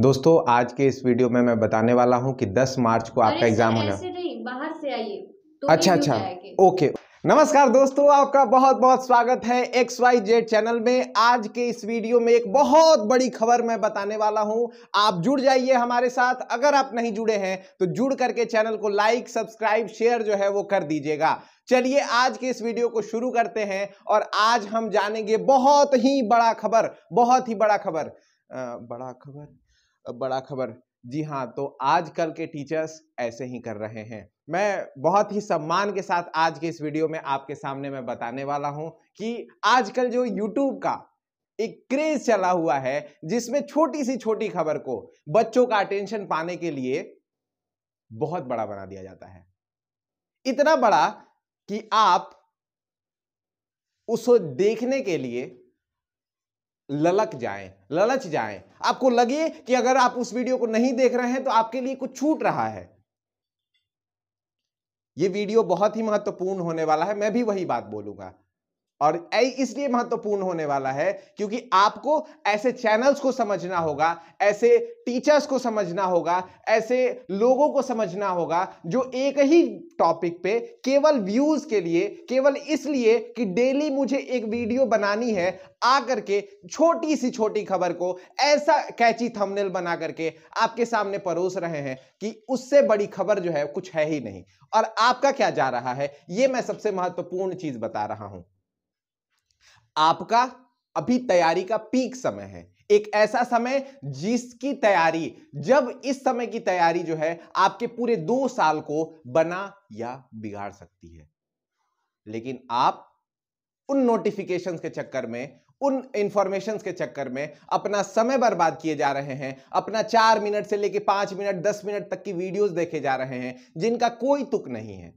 दोस्तों आज के इस वीडियो में मैं बताने वाला हूँ कि 10 मार्च को आपका एग्जाम होना बाहर से आइए तो अच्छा अच्छा ओके नमस्कार दोस्तों आपका बहुत बहुत स्वागत है एक्स वाई जेड चैनल में आज के इस वीडियो में एक बहुत बड़ी खबर मैं बताने वाला हूं आप जुड़ जाइए हमारे साथ अगर आप नहीं जुड़े हैं तो जुड़ करके चैनल को लाइक सब्सक्राइब शेयर जो है वो कर दीजिएगा चलिए आज के इस वीडियो को शुरू करते हैं और आज हम जानेंगे बहुत ही बड़ा खबर बहुत ही बड़ा खबर बड़ा खबर बड़ा खबर जी हाँ तो आजकल के टीचर्स ऐसे ही कर रहे हैं मैं बहुत ही सम्मान के साथ आज के इस वीडियो में आपके सामने मैं बताने वाला हूँ कि आजकल जो YouTube का एक क्रेज चला हुआ है जिसमें छोटी सी छोटी खबर को बच्चों का अटेंशन पाने के लिए बहुत बड़ा बना दिया जाता है इतना बड़ा कि आप उसको देखने के लिए ललक जाएं ललच जाएं आपको लगे कि अगर आप उस वीडियो को नहीं देख रहे हैं तो आपके लिए कुछ छूट रहा है ये वीडियो बहुत ही महत्वपूर्ण होने वाला है मैं भी वही बात बोलूंगा और इसलिए महत्वपूर्ण होने वाला है क्योंकि आपको ऐसे चैनल्स को समझना होगा ऐसे टीचर्स को समझना होगा ऐसे लोगों को समझना होगा जो एक ही टॉपिक पे केवल व्यूज के लिए केवल इसलिए कि डेली मुझे एक वीडियो बनानी है आ करके छोटी सी छोटी खबर को ऐसा कैची थंबनेल बना करके आपके सामने परोस रहे हैं कि उससे बड़ी खबर जो है कुछ है ही नहीं और आपका क्या जा रहा है ये मैं सबसे महत्वपूर्ण चीज बता रहा हूं आपका अभी तैयारी का पीक समय है एक ऐसा समय जिसकी तैयारी जब इस समय की तैयारी जो है आपके पूरे दो साल को बना या बिगाड़ सकती है लेकिन आप उन नोटिफिकेशंस के चक्कर में उन इंफॉर्मेशन के चक्कर में अपना समय बर्बाद किए जा रहे हैं अपना चार मिनट से लेकर पांच मिनट दस मिनट तक की वीडियोस देखे जा रहे हैं जिनका कोई तुक नहीं है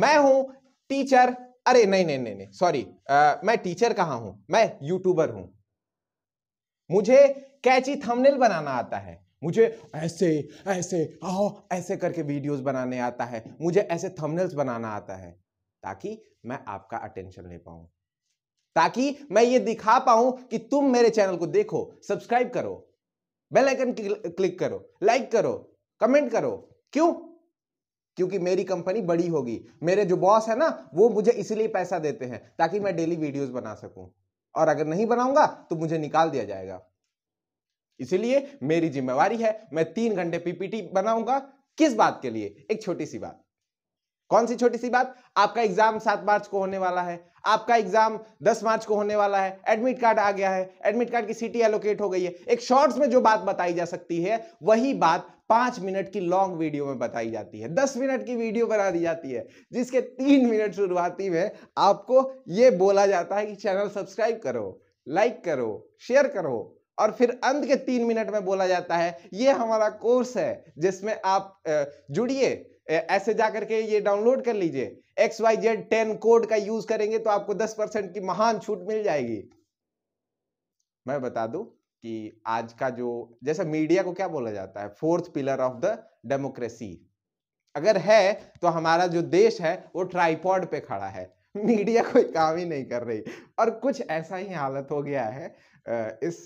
मैं हूं टीचर अरे नहीं नहीं नहीं नहीं सॉरी मैं टीचर कहाँ हूं मैं यूट्यूबर हूं मुझे कैची थंबनेल बनाना आता है मुझे ऐसे ऐसे आओ ऐसे करके वीडियोस बनाने आता है मुझे ऐसे थंबनेल्स बनाना आता है ताकि मैं आपका अटेंशन ले पाऊं ताकि मैं ये दिखा पाऊं कि तुम मेरे चैनल को देखो सब्सक्राइब करो बेल आइकन क्लिक करो लाइक करो कमेंट करो क्यों क्योंकि मेरी कंपनी बड़ी होगी मेरे जो बॉस है ना वो मुझे इसीलिए पैसा देते हैं ताकि मैं डेली वीडियोस बना सकूं और अगर नहीं बनाऊंगा तो मुझे निकाल दिया जाएगा इसीलिए मेरी जिम्मेवारी है मैं तीन घंटे पीपीटी बनाऊंगा किस बात के लिए एक छोटी सी बात कौन सी छोटी सी बात आपका एग्जाम सात मार्च को होने वाला है आपका एग्जाम दस मार्च को होने वाला है एडमिट कार्ड आ गया है एडमिट कार्ड की सीटी एलोकेट हो गई है एक शॉर्ट्स में जो बात बताई जा सकती है वही बात पांच मिनट की लॉन्ग वीडियो में बताई जाती है दस मिनट की वीडियो बना दी जाती है जिसके तीन मिनट शुरुआती में आपको ये बोला जाता है कि चैनल सब्सक्राइब करो लाइक करो शेयर करो और फिर अंत के तीन मिनट में बोला जाता है ये हमारा कोर्स है जिसमें आप जुड़िए ऐसे जा करके ये डाउनलोड कर लीजिए X Y Z ten code का यूज करेंगे तो आपको दस परसेंट की महान छूट मिल जाएगी मैं बता दूं कि आज का जो जैसे मीडिया को क्या बोला जाता है fourth pillar of the democracy अगर है तो हमारा जो देश है वो ट्राईपॉड पे खड़ा है मीडिया कोई काम ही नहीं कर रही और कुछ ऐसा ही हालत हो गया है इस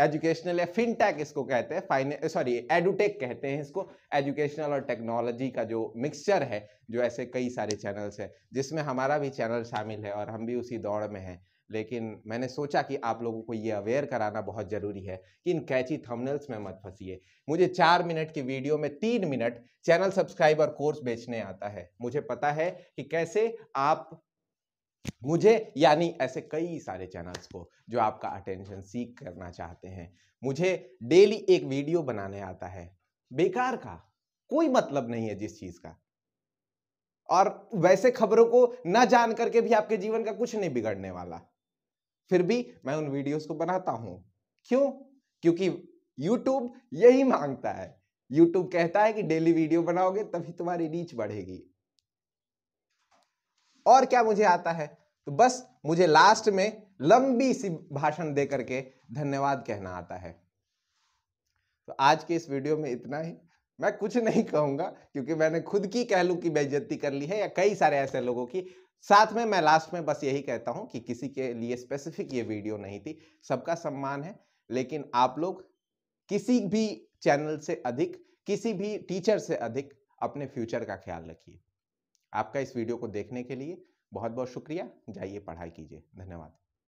एजुकेशनल या फिनटेक इसको कहते हैं फाइने सॉरी एडुटेक कहते हैं इसको एजुकेशनल और टेक्नोलॉजी का जो मिक्सचर है जो ऐसे कई सारे चैनल्स हैं जिसमें हमारा भी चैनल शामिल है और हम भी उसी दौड़ में हैं लेकिन मैंने सोचा कि आप लोगों को ये अवेयर कराना बहुत ज़रूरी है कि इन कैची थंबनेल्स में मत फंसिए मुझे चार मिनट की वीडियो में तीन मिनट चैनल सब्सक्राइब और कोर्स बेचने आता है मुझे पता है कि कैसे आप मुझे यानी ऐसे कई सारे चैनल्स को जो आपका अटेंशन सीख करना चाहते हैं मुझे डेली एक वीडियो बनाने आता है बेकार का कोई मतलब नहीं है जिस चीज़ का और वैसे खबरों को ना जान करके भी आपके जीवन का कुछ नहीं बिगड़ने वाला फिर भी मैं उन वीडियोस को बनाता हूं क्यों क्योंकि यूट्यूब यही मांगता है यूट्यूब कहता है कि डेली वीडियो बनाओगे तभी तुम्हारी रीच बढ़ेगी और क्या मुझे आता है तो बस मुझे लास्ट में लंबी सी भाषण दे करके धन्यवाद कहना आता है तो आज के इस वीडियो में इतना ही मैं कुछ नहीं कहूँगा क्योंकि मैंने खुद की कह लूँ कि बेइज्जती कर ली है या कई सारे ऐसे लोगों की साथ में मैं लास्ट में बस यही कहता हूँ कि किसी के लिए स्पेसिफिक ये वीडियो नहीं थी सबका सम्मान है लेकिन आप लोग किसी भी चैनल से अधिक किसी भी टीचर से अधिक अपने फ्यूचर का ख्याल रखिए आपका इस वीडियो को देखने के लिए बहुत बहुत शुक्रिया जाइए पढ़ाई कीजिए धन्यवाद